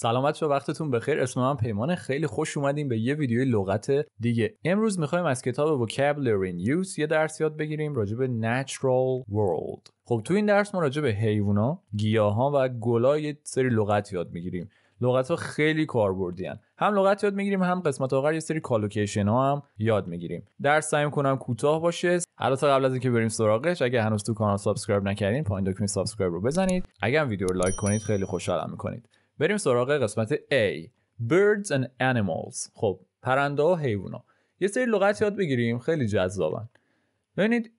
سلام شما وقتتون بخیر اسم من پیمان خیلی خوش اومدیم به یه ویدیوی لغت دیگه امروز میخوایم از کتاب Vocabulary Use یه درس یاد بگیریم راجع به Natural World خب تو این درس ما راجع به حیوونا، گیاهان و گلا یه سری لغت یاد میگیریم لغت ها خیلی کاربردیان هم لغت یاد میگیریم هم قسمت آخر یه سری کالوکیشن ها هم یاد میگیریم درس سعی کنم کوتاه باشه البته قبل از اینکه بریم سراغش اگه هنوز تو کانال سابسکرایب نکردین پایین دکمه سابسکرایب رو بزنید اگه ویدیو رو لایک کنید خیلی خوشحالم میکنید بریم سراغ قسمت A Birds and Animals خب پرنده ها حیونا یه سری لغت یاد بگیریم خیلی جذابن ببینید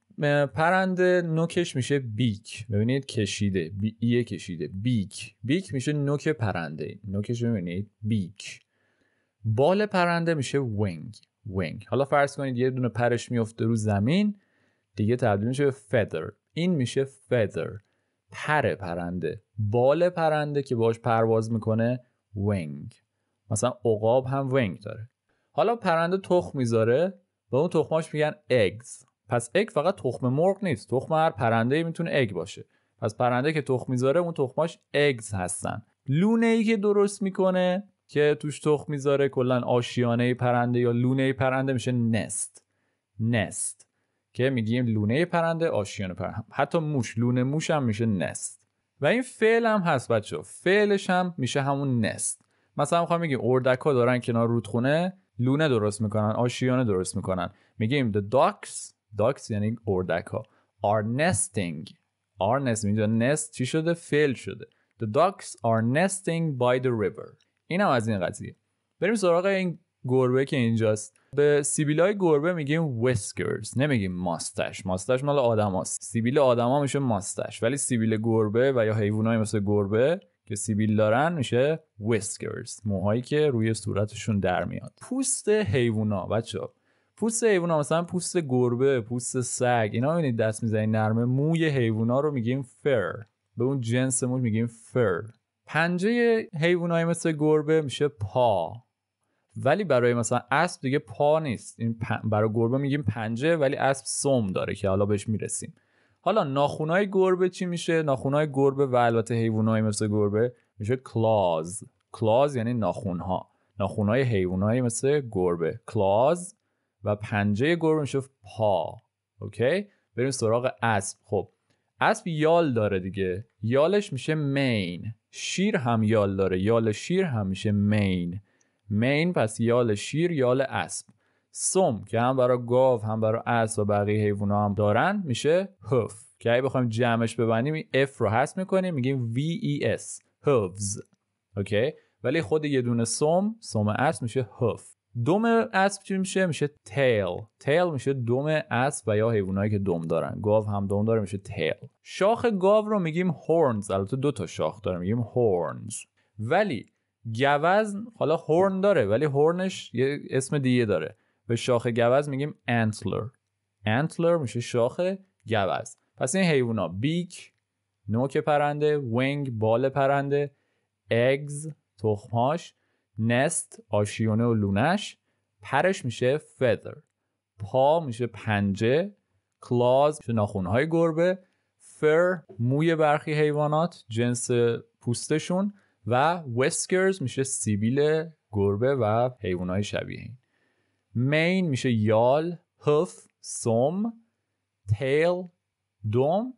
پرنده نوکش میشه بیک ببینید کشیده بی ایه کشیده بیک بیک میشه نوک پرنده نوکش ببینید بیک بال پرنده میشه ونگ ونگ حالا فرض کنید یه دونه پرش میفته رو زمین دیگه تبدیل میشه به فدر این میشه فدر پر پرنده بال پرنده که باش پرواز میکنه ونگ مثلا عقاب هم ونگ داره حالا پرنده تخم میذاره و اون تخماش میگن اگز پس اگ فقط تخم مرغ نیست تخم هر پرنده میتونه اگ باشه پس پرنده که تخم میذاره اون تخماش اگز هستن لونه ای که درست میکنه که توش تخم میذاره کلا آشیانه پرنده یا لونه پرنده میشه نست نست که میگیم لونه پرنده آشیان پرنده حتی موش لونه موش هم میشه نست و این فعل هم هست بچه فعلش هم میشه همون نست مثلا میخوام میگیم اردک ها دارن کنار رودخونه لونه درست میکنن آشیانه درست میکنن میگیم the ducks ducks یعنی اردک ها are nesting are nest nest چی شده فعل شده the ducks are nesting by the river این هم از این قضیه بریم سراغ این گربه که اینجاست به های گربه میگیم ویسکرز نمیگیم ماستش ماستش مال آدماست سیبیل آدما میشه ماستش ولی سیبیل گربه و یا های مثل گربه که سیبیل دارن میشه ویسکرز موهایی که روی صورتشون در میاد پوست حیوونا بچه پوست ها مثلا پوست گربه پوست سگ اینا ببینید دست میزنی نرمه موی حیوونا رو میگیم فر به اون جنس موش میگیم فر پنجه حیوانای مثل گربه میشه پا ولی برای مثلا اسب دیگه پا نیست این برای گربه میگیم پنجه ولی اسب سوم داره که حالا بهش میرسیم حالا ناخونای گربه چی میشه ناخونای گربه و البته حیوانای مثل گربه میشه کلاز کلاز یعنی ناخونها ناخونای حیوانای مثل گربه کلاز و پنجه گربه میشه پا اوکی بریم سراغ اسب خب اسب یال داره دیگه یالش میشه مین شیر هم یال داره یال شیر هم میشه مین مین پس یال شیر یال اسب سم که هم برای گاو هم برای اسب و بقیه حیوونا هم دارن میشه هف که اگه بخوایم جمعش ببندیم اف رو حذف میکنیم میگیم اس هفز اوکی ولی خود یه دونه سم سم اسب میشه هف دوم اسب چی میشه میشه تیل تیل میشه دوم اسب و یا حیوانایی که دم دارن گاو هم دم داره میشه تیل شاخ گاو رو میگیم هورنز البته دو تا شاخ داره میگیم هورنز ولی گوزن حالا هورن داره ولی هورنش یه اسم دیگه داره به شاخ گوز میگیم انتلر انتلر میشه شاخ گوز پس این ها بیک نوک پرنده ونگ بال پرنده اگز تخماش نست آشیونه و لونش پرش میشه فدر پا میشه پنجه کلاز میشه ناخونهای گربه فر موی برخی حیوانات جنس پوستشون و وسکرز میشه سیبیل گربه و های شبیه این مین میشه یال هف سوم تیل دوم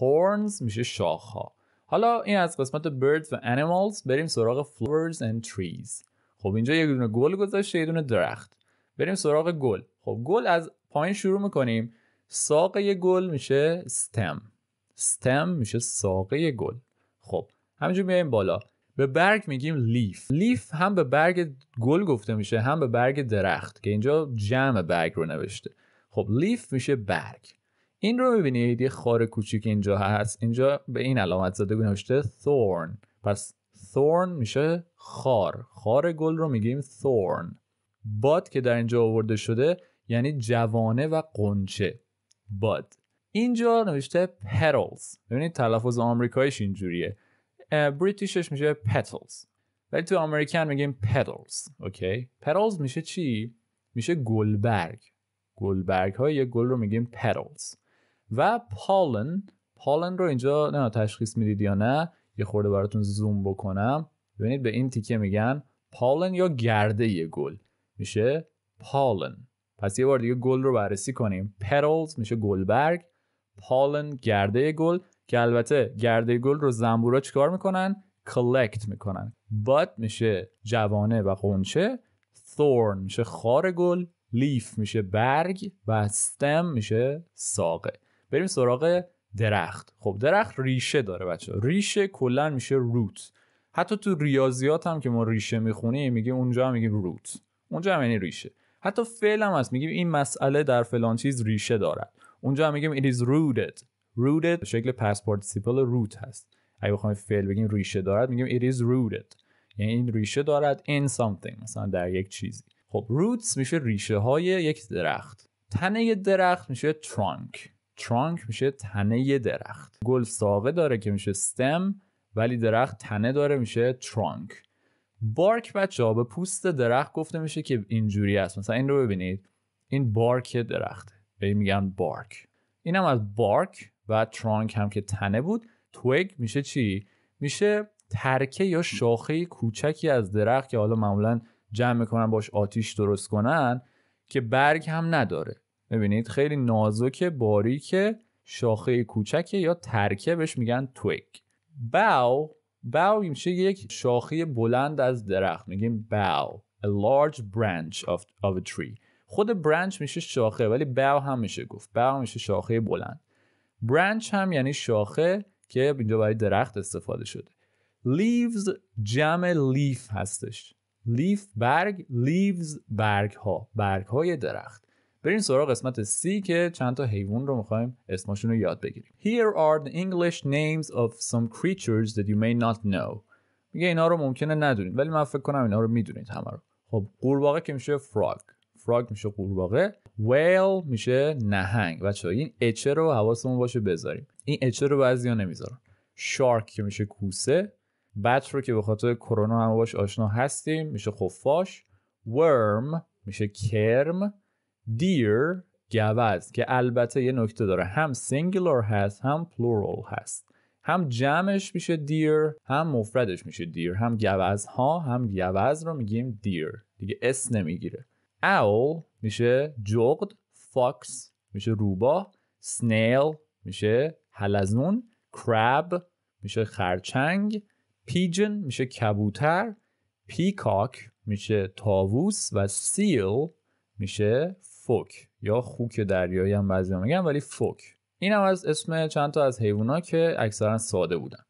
هورنز میشه شاخها حالا این از قسمت birds و animals بریم سراغ flowers and تریز. خب اینجا یک دونه گل گذاشته یک دونه درخت بریم سراغ گل خب گل از پایین شروع میکنیم ساقه ی گل میشه stem stem میشه ساقه گل خب همینجور میایم بالا به برگ میگیم لیف لیف هم به برگ گل گفته میشه هم به برگ درخت که اینجا جمع برگ رو نوشته خب لیف میشه برگ این رو میبینید یه خار کوچیک اینجا هست اینجا به این علامت زده نوشته ثورن پس ثورن میشه خار خار گل رو میگیم ثورن باد که در اینجا آورده شده یعنی جوانه و قنچه باد اینجا نوشته petals ببینید تلفظ آمریکاییش اینجوریه بریتیشش میشه پتلز ولی تو امریکن میگیم پتلز اوکی پتلز میشه چی میشه گلبرگ گلبرگ های یه گل رو میگیم پتلز و پالن پالن رو اینجا نه تشخیص میدید یا نه یه خورده براتون زوم بکنم ببینید به این تیکه میگن پالن یا گرده یه گل میشه پالن پس یه بار دیگه گل رو بررسی کنیم پتلز میشه گلبرگ پالن گرده گل که البته گرده گل رو زنبورا چیکار میکنن کلکت میکنن باد میشه جوانه و قنچه thorn میشه خار گل لیف میشه برگ و stem میشه ساقه بریم سراغ درخت خب درخت ریشه داره بچه ریشه کلا میشه روت حتی تو ریاضیات هم که ما ریشه میخونیم میگه اونجا هم میگیم روت اونجا هم یعنی ریشه حتی فعل هم هست میگیم این مسئله در فلان چیز ریشه دارد اونجا هم میگیم it is rooted rooted شکل پاسپورت سیپل روت هست اگه بخوایم فعل بگیم ریشه دارد میگیم it is rooted یعنی این ریشه دارد in something مثلا در یک چیزی خب roots میشه ریشه های یک درخت تنه درخت میشه trunk trunk میشه تنه درخت گل ساقه داره که میشه stem ولی درخت تنه داره میشه trunk بارک بچه به پوست درخت گفته میشه که اینجوری است مثلا این رو ببینید این بارک درخته به میگن بارک اینم از بارک و ترانک هم که تنه بود تویگ میشه چی میشه ترکه یا شاخه کوچکی از درخت که حالا معمولا جمع میکنن باش آتیش درست کنن که برگ هم نداره ببینید خیلی نازک باریکه شاخه کوچکه یا ترکه بهش میگن تویگ باو باو میشه یک شاخه بلند از درخت میگیم باو a large branch of, of a tree خود برانچ میشه شاخه ولی باو هم میشه گفت باو میشه شاخه بلند برانچ هم یعنی شاخه که اینجا برای درخت استفاده شده leaves جمع leaf هستش leaf برگ leaves برگ ها برگ های درخت بریم سراغ قسمت C که چند تا حیوان رو میخوایم اسمشون رو یاد بگیریم Here are the English names of some creatures that you may not know میگه اینا رو ممکنه ندونید ولی من فکر کنم اینا رو میدونید همه رو خب قورباغه که میشه فراگ فراگ میشه قورباغه ویل میشه نهنگ بچه این اچه رو حواسمون باشه بذاریم این اچه رو ها نمیذارن شارک که میشه کوسه بچ رو که به خاطر کرونا هم باش آشنا هستیم میشه خفاش ورم میشه کرم دیر گوز که البته یه نکته داره هم سینگولار هست هم پلورال هست هم جمعش میشه دیر هم مفردش میشه دیر هم گوز ها هم گوز رو میگیم دیر دیگه اس نمیگیره owl میشه جغد فاکس میشه روباه سنیل میشه حلزون کرب میشه خرچنگ پیجن میشه کبوتر پیکاک میشه تاووس و سیل میشه فوک یا خوک دریایی هم بعضی میگن ولی فوک این هم از اسم چند تا از ها که اکثرا ساده بودن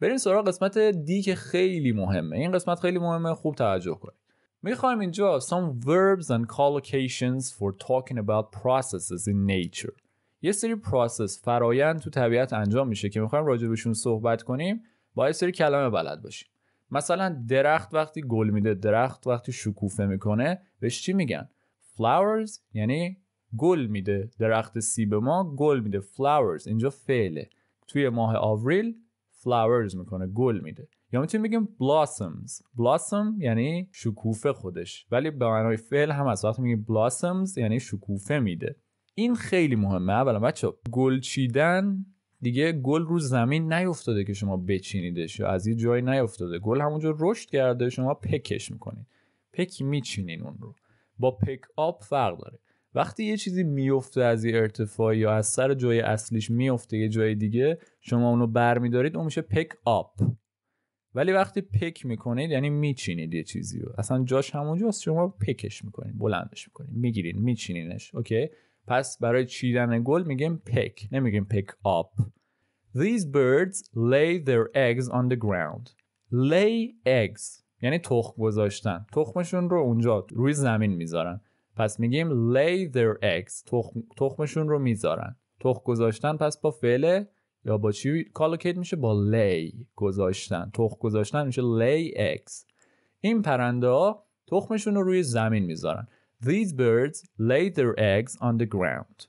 بریم سراغ قسمت دی که خیلی مهمه این قسمت خیلی مهمه خوب توجه کنید میخوایم اینجا some verbs and collocations for talking about processes in nature یه سری پروسس فرایند تو طبیعت انجام میشه که میخوایم بهشون صحبت کنیم با یه سری کلمه بلد باشیم مثلا درخت وقتی گل میده درخت وقتی شکوفه میکنه بهش چی میگن flowers یعنی گل میده درخت سیب ما گل میده flowers اینجا فعله توی ماه آوریل flowers میکنه گل میده یا میتونیم بگیم blossoms blossom یعنی شکوفه خودش ولی به معنای فعل هم از وقت میگیم blossoms یعنی شکوفه میده این خیلی مهمه اولا بچه گل چیدن دیگه گل رو زمین نیفتاده که شما بچینیدش یا از یه جایی نیفتاده گل همونجا رشد کرده شما پکش میکنید پک میچینین اون رو با پک آپ فرق داره وقتی یه چیزی میفته از یه ارتفاع یا از سر جای اصلیش میفته یه جای دیگه شما اونو برمیدارید اون میشه پک آپ ولی وقتی پک میکنید یعنی میچینید یه چیزی رو اصلا جاش همونجاست شما پکش میکنید بلندش میکنید میگیرید میچینینش اوکی پس برای چیدن گل میگیم پک نمیگیم پک آپ These birds lay their eggs on the ground. Lay eggs یعنی تخم گذاشتن. تخمشون رو اونجا روی زمین میذارن. پس میگیم lay their eggs. تخم، تخمشون رو میذارن. تخم گذاشتن پس با فعل یا با چی کالوکیت میشه با لی گذاشتن تخ گذاشتن میشه لی eggs این پرنده ها تخمشون رو روی زمین میذارن These birds lay their eggs on the ground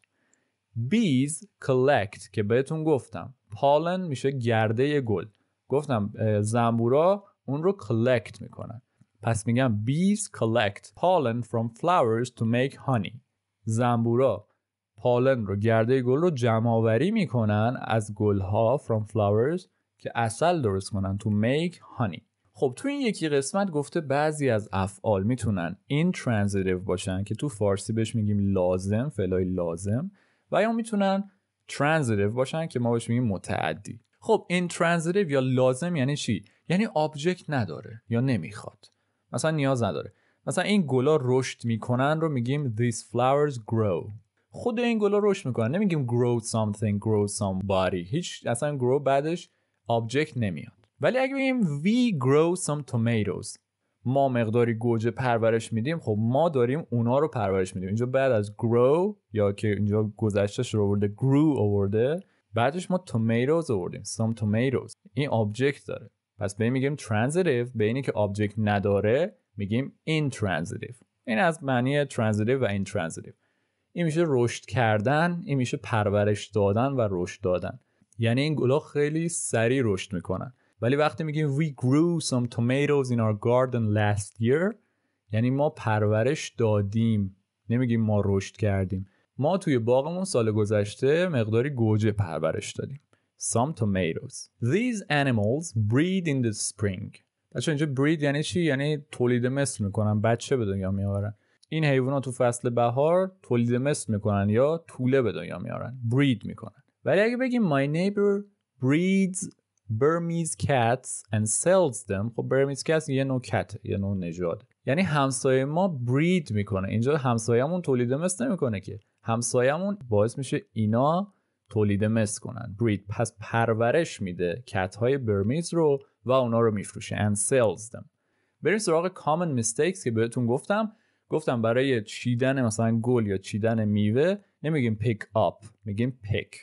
Bees collect که بهتون گفتم پالن میشه گرده گل گفتم زنبورا اون رو collect میکنن پس میگم bees collect pollen from flowers to make honey زنبورا پالن رو گرده گل رو جمعآوری میکنن از گلها from flowers که اصل درست کنن تو make honey خب تو این یکی قسمت گفته بعضی از افعال میتونن این transitive باشن که تو فارسی بهش میگیم لازم فلای لازم و یا میتونن transitive باشن که ما بهش میگیم متعدی خب این یا لازم یعنی چی یعنی آبجکت نداره یا نمیخواد مثلا نیاز نداره مثلا این گلا رشد میکنن رو میگیم these flowers grow خود این گلا رشد میکنن نمیگیم grow something grow somebody هیچ اصلا grow بعدش object نمیاد ولی اگه بگیم we grow some tomatoes ما مقداری گوجه پرورش میدیم خب ما داریم اونا رو پرورش میدیم اینجا بعد از grow یا که اینجا گذشتش رو آورده grew آورده بعدش ما tomatoes آوردیم some tomatoes این object داره پس به میگیم transitive به اینی که object نداره میگیم intransitive این از معنی transitive و intransitive این میشه رشد کردن این میشه پرورش دادن و رشد دادن یعنی این گلا خیلی سریع رشد میکنن ولی وقتی میگیم we grew some tomatoes in our garden last year یعنی ما پرورش دادیم نمیگیم ما رشد کردیم ما توی باغمون سال گذشته مقداری گوجه پرورش دادیم some tomatoes these animals breed in the spring بچه اینجا breed یعنی چی؟ یعنی تولید مثل میکنن بچه به دنیا میارن این حیوانات تو فصل بهار تولید مثل میکنن یا طوله به دنیا میارن برید میکنن ولی اگه بگیم my neighbor breeds Burmese cats and sells them خب Burmese cats یه نوع کته یه نوع نژاده یعنی همسایه ما برید میکنه اینجا همسایه‌مون تولید مثل نمیکنه که همسایه‌مون باعث میشه اینا تولید مثل کنن برید پس پرورش میده کت های برمیز رو و اونا رو میفروشه and sells them بریم سراغ common mistakes که بهتون گفتم گفتم برای چیدن مثلا گل یا چیدن میوه نمیگیم پیک آپ میگیم پیک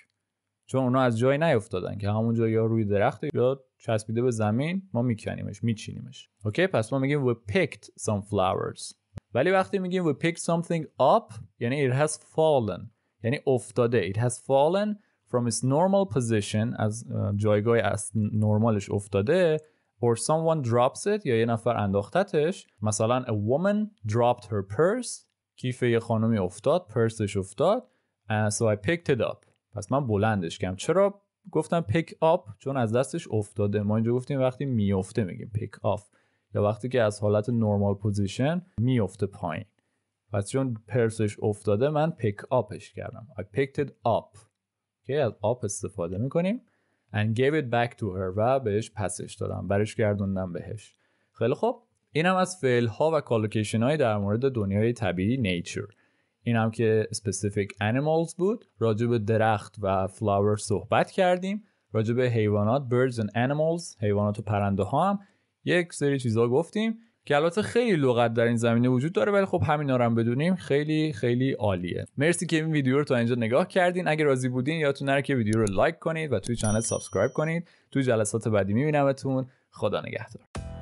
چون اونا از جای نیفتادن که همونجا یا روی درخت یا چسبیده به زمین ما میکنیمش میچینیمش اوکی پس ما میگیم we picked some flowers ولی وقتی میگیم we picked something up یعنی it has fallen یعنی افتاده it has fallen from its normal position از جایگاه از نرمالش افتاده or someone drops it یا یه نفر انداختتش مثلا a woman dropped her purse کیف یه خانمی افتاد پرسش افتاد uh, so I picked it up پس من بلندش کردم چرا گفتم pick up چون از دستش افتاده ما اینجا گفتیم وقتی میفته میگیم pick up یا وقتی که از حالت نورمال پوزیشن میفته پایین پس چون پرسش افتاده من pick upش کردم I picked it up که از up استفاده میکنیم and gave it back to her و بهش پسش دادم برش گردوندم بهش خیلی خب اینم از فعل ها و کالوکیشن های در مورد دنیای طبیعی نیچر اینم که specific animals بود راجب درخت و فلاور صحبت کردیم راجب حیوانات birds and animals حیوانات و پرنده ها هم یک سری چیزا گفتیم که البته خیلی لغت در این زمینه وجود داره ولی خب همینا رو هم بدونیم خیلی خیلی عالیه مرسی که این ویدیو رو تا اینجا نگاه کردین اگه راضی بودین یادتون نره که ویدیو رو لایک کنید و توی کانال سابسکرایب کنید توی جلسات بعدی میبینمتون خدا نگهدار